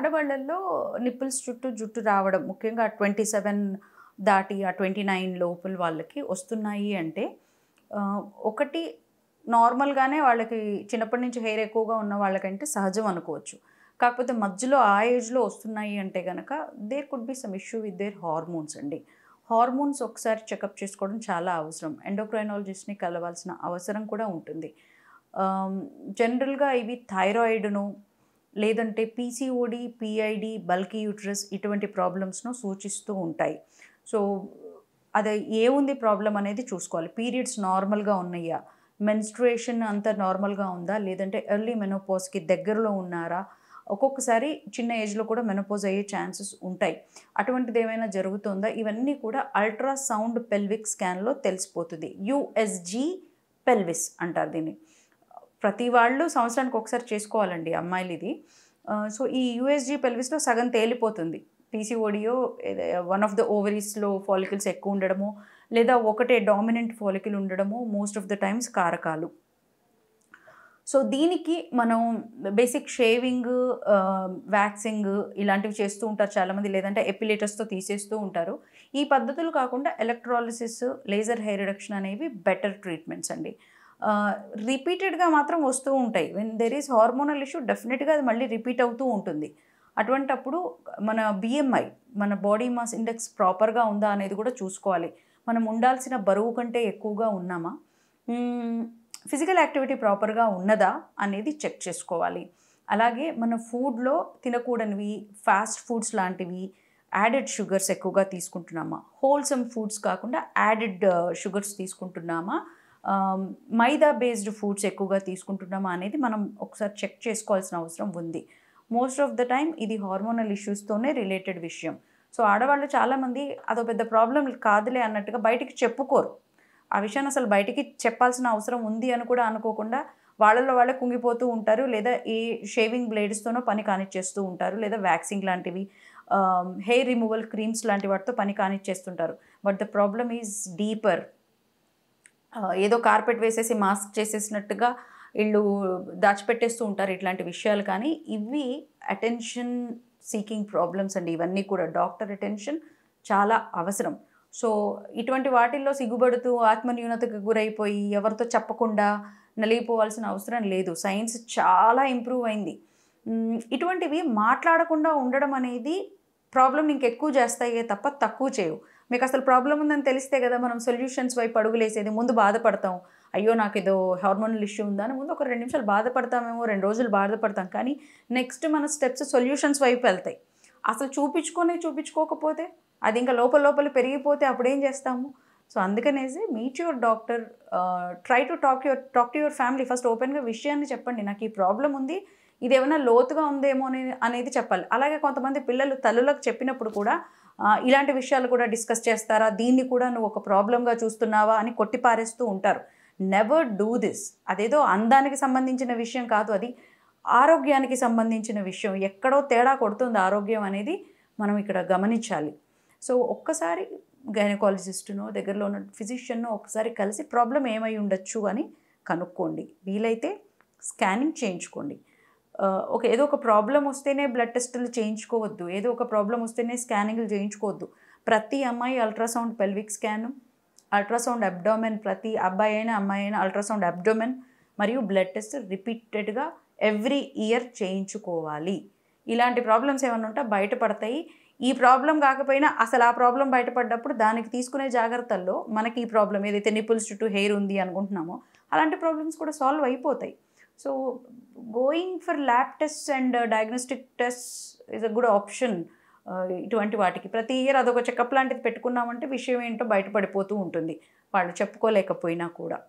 ఆడవాళ్ళల్లో nipples చుట్టూ జుట్టు రావడం ముఖ్యంగా ట్వంటీ సెవెన్ దాటి ఆ ట్వంటీ నైన్ లోపల వాళ్ళకి వస్తున్నాయి అంటే ఒకటి నార్మల్గానే వాళ్ళకి చిన్నప్పటి నుంచి హెయిర్ ఎక్కువగా ఉన్న వాళ్ళకంటే సహజం అనుకోవచ్చు కాకపోతే మధ్యలో ఆ ఏజ్లో వస్తున్నాయి అంటే కనుక there could be some issue with their hormones అండి హార్మోన్స్ ఒకసారి చెకప్ చేసుకోవడం చాలా అవసరం ఎండోక్రైనాలజిస్ట్ని కలవాల్సిన అవసరం కూడా ఉంటుంది జనరల్గా ఇవి థైరాయిడ్ను లేదంటే పీసీఓడి పిఐడి బల్కి యూట్రస్ ఇటువంటి ప్రాబ్లమ్స్ను సూచిస్తూ ఉంటాయి సో ఏ ఏముంది ప్రాబ్లం అనేది చూసుకోవాలి పీరియడ్స్ నార్మల్గా ఉన్నాయా మెన్స్ట్రుయేషన్ అంతా నార్మల్గా ఉందా లేదంటే ఎర్లీ మెనోపోజ్కి దగ్గరలో ఉన్నారా ఒక్కొక్కసారి చిన్న ఏజ్లో కూడా మెనోపోజ్ అయ్యే ఛాన్సెస్ ఉంటాయి అటువంటిది ఏమైనా జరుగుతుందా ఇవన్నీ కూడా అల్ట్రాసౌండ్ పెల్విక్ స్కాన్లో తెలిసిపోతుంది యుఎస్జి పెల్విస్ అంటారు దీన్ని ప్రతి వాళ్ళు సంవత్సరానికి ఒకసారి చేసుకోవాలండి అమ్మాయిలు ఇది సో ఈ యూఎస్జీ పెల్విస్లో సగం తేలిపోతుంది పీసీఓడియో వన్ ఆఫ్ ద ఓవరీస్లో ఫాలికల్స్ ఎక్కువ ఉండడము లేదా ఒకటే డామినెంట్ ఫాలికల్ ఉండడము మోస్ట్ ఆఫ్ ద టైమ్స్ కారకాలు సో దీనికి మనం బేసిక్ షేవింగ్ వ్యాక్సింగ్ ఇలాంటివి చేస్తూ ఉంటారు చాలామంది లేదంటే ఎపిలేటర్స్తో తీసేస్తూ ఉంటారు ఈ పద్ధతులు కాకుండా ఎలక్ట్రాలిసిస్ లేజర్ హెయిర్ రిడక్షన్ అనేవి బెటర్ ట్రీట్మెంట్స్ అండి రిపీటెడ్గా మాత్రం వస్తూ ఉంటాయి when there is hormonal issue డెఫినెట్గా అది మళ్ళీ రిపీట్ అవుతూ ఉంటుంది అటువంటప్పుడు మన బిఎంఐ మన బాడీ మాస్ ఇండెక్స్ ప్రాపర్గా ఉందా అనేది కూడా చూసుకోవాలి మనం ఉండాల్సిన బరువు కంటే ఎక్కువగా ఉన్నామా ఫిజికల్ యాక్టివిటీ ప్రాపర్గా ఉన్నదా అనేది చెక్ చేసుకోవాలి అలాగే మన ఫుడ్లో తినకూడనివి ఫాస్ట్ ఫుడ్స్ లాంటివి యాడెడ్ షుగర్స్ ఎక్కువగా తీసుకుంటున్నామా హోల్సమ్ ఫుడ్స్ కాకుండా యాడెడ్ షుగర్స్ uh, తీసుకుంటున్నామా మైదా బేస్డ్ ఫుడ్స్ ఎక్కువగా తీసుకుంటున్నామా అనేది మనం ఒకసారి చెక్ చేసుకోవాల్సిన అవసరం ఉంది మోస్ట్ ఆఫ్ ద టైం ఇది హార్మోనల్ ఇష్యూస్తోనే రిలేటెడ్ విషయం సో ఆడవాళ్ళు చాలామంది అదో పెద్ద ప్రాబ్లం కాదులే అన్నట్టుగా బయటికి చెప్పుకోరు ఆ విషయాన్ని అసలు బయటికి చెప్పాల్సిన అవసరం ఉంది అని కూడా అనుకోకుండా వాళ్ళలో వాళ్ళే కుంగిపోతూ ఉంటారు లేదా ఈ షేవింగ్ బ్లేడ్స్తోనో పని కానిచ్చేస్తూ ఉంటారు లేదా వ్యాక్సింగ్ లాంటివి హెయిర్ రిమూవల్ క్రీమ్స్ లాంటి వాటితో పని కానిచ్చేస్తుంటారు but the problem is deeper ఏదో కార్పెట్ వేసేసి మాస్క్ చేసేసినట్టుగా వీళ్ళు దాచిపెట్టేస్తూ ఉంటారు ఇట్లాంటి విషయాలు కానీ ఇవి అటెన్షన్ సీకింగ్ ప్రాబ్లమ్స్ అండి ఇవన్నీ కూడా డాక్టర్ అటెన్షన్ చాలా అవసరం సో ఇటువంటి వాటిల్లో సిగ్గుబడుతూ ఆత్మన్యూనతకు గురైపోయి ఎవరితో చెప్పకుండా నలిగిపోవాల్సిన అవసరం లేదు సైన్స్ చాలా ఇంప్రూవ్ అయింది ఇటువంటివి మాట్లాడకుండా ఉండడం అనేది ప్రాబ్లం ఇంకెక్కువ చేస్తాయే తప్ప తక్కువ చేయవు మీకు అసలు ప్రాబ్లం ఉందని తెలిస్తే కదా మనం సొల్యూషన్స్ వైపు అడుగులేసేది ముందు బాధపడతాం అయ్యో నాకు ఏదో హార్మోనల్ ఇష్యూ ఉందా అని ముందు ఒక రెండు నిమిషాలు బాధపడతామేమో రెండు రోజులు బాధపడతాం కానీ నెక్స్ట్ మన స్టెప్స్ సొల్యూషన్స్ వైపు వెళ్తాయి అసలు చూపించుకొని చూపించుకోకపోతే అది ఇంకా లోపల లోపల పెరిగిపోతే అప్పుడేం చేస్తాము సో అందుకనేసి meet your doctor try to talk your talk to your family first ఓపెన్గా విషయాన్ని చెప్పండి నాకు ఈ ప్రాబ్లం ఉంది ఇది ఏమైనా లోతుగా ఉందేమో అనేది చెప్పాలి అలాగే కొంతమంది పిల్లలు తల్లులకు చెప్పినప్పుడు కూడా ఇలాంటి విషయాలు కూడా డిస్కస్ చేస్తారా దీన్ని కూడా నువ్వు ఒక ప్రాబ్లంగా చూస్తున్నావా అని కొట్టిపారేస్తూ ఉంటారు నెవర్ డూ దిస్ అదేదో అందానికి సంబంధించిన విషయం కాదు అది ఆరోగ్యానికి సంబంధించిన విషయం ఎక్కడో తేడా కొడుతుంది ఆరోగ్యం అనేది మనం ఇక్కడ గమనించాలి సో ఒక్కసారి గైనకాలజిస్టును దగ్గరలో ఉన్న ఫిజిషియన్ను ఒకసారి కలిసి ప్రాబ్లం ఏమై ఉండొచ్చు అని కనుక్కోండి వీలైతే స్కానింగ్ చేయించుకోండి ఒక ఏదో ఒక ప్రాబ్లం వస్తేనే బ్లడ్ టెస్టులు చేయించుకోవద్దు ఏదో ఒక ప్రాబ్లం వస్తేనే స్కానింగ్లు చేయించుకోవద్దు ప్రతి అమ్మాయి ultrasound pelvic scan ultrasound abdomen ప్రతి అబ్బాయి అయినా అమ్మాయి అయినా అల్ట్రాసౌండ్ అబ్డోమెన్ మరియు బ్లడ్ టెస్ట్ రిపీటెడ్గా ఎవ్రీ ఇయర్ చేయించుకోవాలి ఇలాంటి ప్రాబ్లమ్స్ ఏమైనా ఉంటే బయటపడతాయి ఈ ప్రాబ్లం కాకపోయినా అసలు ఆ ప్రాబ్లం బయటపడ్డప్పుడు దానికి తీసుకునే జాగ్రత్తల్లో మనకి ఈ ప్రాబ్లం ఏదైతే నిపుల్స్ చుట్టూ హెయిర్ ఉంది అనుకుంటున్నామో అలాంటి ప్రాబ్లమ్స్ కూడా సాల్వ్ అయిపోతాయి so going for lab test and diagnostic test is a good option ఇటువంటి వాటికి ప్రతి ఇయర్ అదొక చెకప్ లాంటిది పెట్టుకున్నామంటే విషయం ఏంటో బయటపడిపోతూ ఉంటుంది వాళ్ళు చెప్పుకోలేకపోయినా కూడా